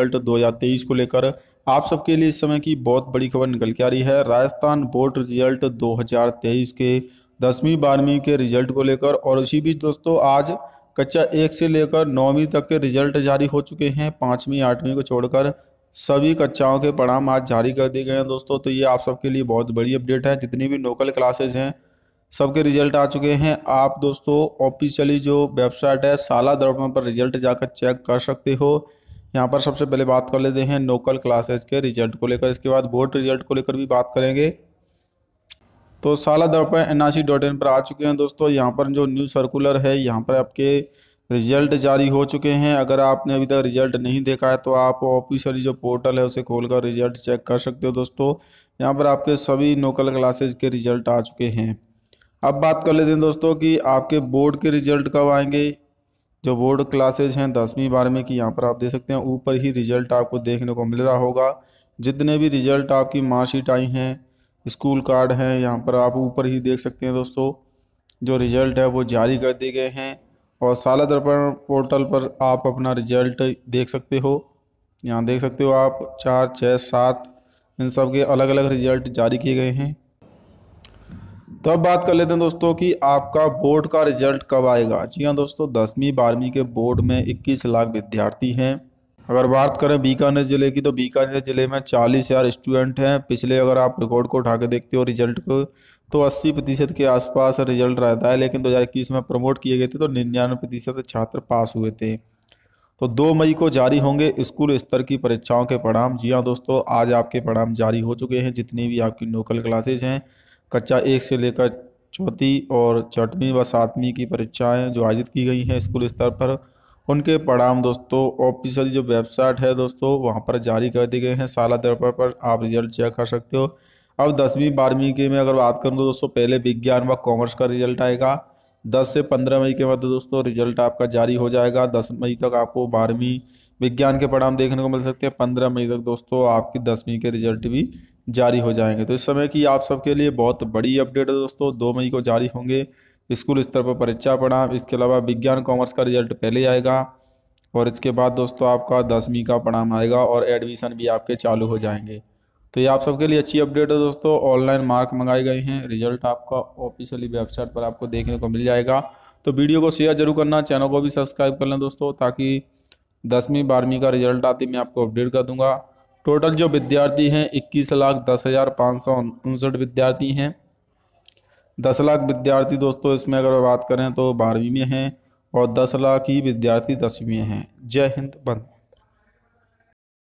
result 2023 को लेकर आप सबके लिए इस समय की बहुत बड़ी खबर निकल के आ रही है राजस्थान बोर्ड रिजल्ट 2023 के दसवीं बारहवीं के रिजल्ट को लेकर और इसी बीच दोस्तों आज कक्षा एक से लेकर नौवीं तक के रिजल्ट जारी हो चुके हैं पाँचवीं आठवीं को छोड़कर सभी कक्षाओं के परिणाम आज जारी कर दिए गए हैं दोस्तों तो ये आप सबके लिए बहुत बड़ी अपडेट है जितनी भी लोकल क्लासेज हैं सबके रिजल्ट आ चुके हैं आप दोस्तों ऑफिशियली जो वेबसाइट है साला दर्पण पर रिजल्ट जाकर चेक कर सकते हो यहाँ पर सबसे पहले बात कर लेते हैं नोकल क्लासेस के रिजल्ट को लेकर इसके बाद बोर्ड रिजल्ट को लेकर भी बात करेंगे तो Shala Darpan N R C dot in पर आ चुके हैं दोस्तों यहाँ पर जो न्यू सर्कुलर है यहाँ पर आपके रिजल्ट जारी हो चुके हैं अगर आपने अभी तक रिजल्ट नहीं देखा है तो आप ऑफिशियली जो पोर्टल है उसे खोलकर रिजल्ट चेक कर सकते हो दोस्तों यहाँ पर आपके सभी नोकल क्लासेज के रिजल्ट आ चुके हैं अब बात कर लेते हैं दोस्तों कि आपके बोर्ड के रिजल्ट कब आएंगे जो बोर्ड क्लासेज हैं दसवीं बारहवीं की यहाँ पर आप देख सकते हैं ऊपर ही रिजल्ट आपको देखने को मिल रहा होगा जितने भी रिजल्ट आपकी मार्कशीट आई हैं स्कूल कार्ड हैं यहाँ पर आप ऊपर ही देख सकते हैं दोस्तों जो रिज़ल्ट है वो जारी कर दिए गए हैं और साला दर्पण पोर्टल पर आप अपना रिजल्ट देख सकते हो यहाँ देख सकते हो आप चार छः सात इन सब के अलग अलग रिज़ल्ट जारी किए गए हैं तो अब बात कर लेते हैं दोस्तों कि आपका बोर्ड का रिजल्ट कब आएगा जी हाँ दोस्तों दसवीं बारहवीं के बोर्ड में 21 लाख विद्यार्थी हैं अगर बात करें बीकानेर ज़िले की तो बीकानेर ज़िले में चालीस हज़ार स्टूडेंट हैं पिछले अगर आप रिकॉर्ड को उठा के देखते हो रिजल्ट को तो अस्सी प्रतिशत के आसपास रिजल्ट रहता है लेकिन इक्कीस में प्रमोट किए गए थे तो निन्यानवे प्रतिशत छात्र पास हुए थे तो दो मई को जारी होंगे स्कूल स्तर की परीक्षाओं के परिणाम जी हाँ दोस्तों आज आपके परिणाम जारी हो चुके हैं जितनी भी आपकी नोकल क्लासेज हैं कक्षा एक से लेकर चौथी और छठवीं व सातवीं की परीक्षाएं जो आयोजित की गई हैं स्कूल स्तर पर उनके परिणाम दोस्तों ऑफिशियल जो वेबसाइट है दोस्तों वहाँ पर जारी कर दिए गए हैं साल दर पर, पर आप रिजल्ट चेक कर सकते हो अब दसवीं बारहवीं के में अगर बात करूँ तो दोस्तों पहले विज्ञान व कॉमर्स का रिजल्ट आएगा दस से पंद्रह मई के मध्य दोस्तों रिजल्ट आपका जारी हो जाएगा दस मई तक आपको बारहवीं विज्ञान के परिणाम देखने को मिल सकते हैं पंद्रह मई तक दोस्तों आपकी दसवीं के रिजल्ट भी जारी हो जाएंगे तो इस समय की आप सबके लिए बहुत बड़ी अपडेट है दोस्तों दो मई को जारी होंगे स्कूल स्तर पर परीक्षा परिणाम इसके अलावा विज्ञान कॉमर्स का रिजल्ट पहले आएगा और इसके बाद दोस्तों आपका दसवीं का परिणाम आएगा और एडमिशन भी आपके चालू हो जाएंगे तो ये आप सबके लिए अच्छी अपडेट है दोस्तों ऑनलाइन मार्क मंगाए गए हैं रिजल्ट आपका ऑफिशियली वेबसाइट पर आपको देखने को मिल जाएगा तो वीडियो को शेयर जरूर करना चैनल को भी सब्सक्राइब कर लें दोस्तों ताकि दसवीं बारहवीं का रिजल्ट आते मैं आपको अपडेट कर दूँगा टोटल जो विद्यार्थी हैं इक्कीस लाख दस हज़ार पाँच सौ उनसठ विद्यार्थी हैं दस लाख विद्यार्थी दोस्तों इसमें अगर बात करें तो बारहवीं में हैं और दस लाख ही विद्यार्थी दसवीं में हैं जय हिंद बंद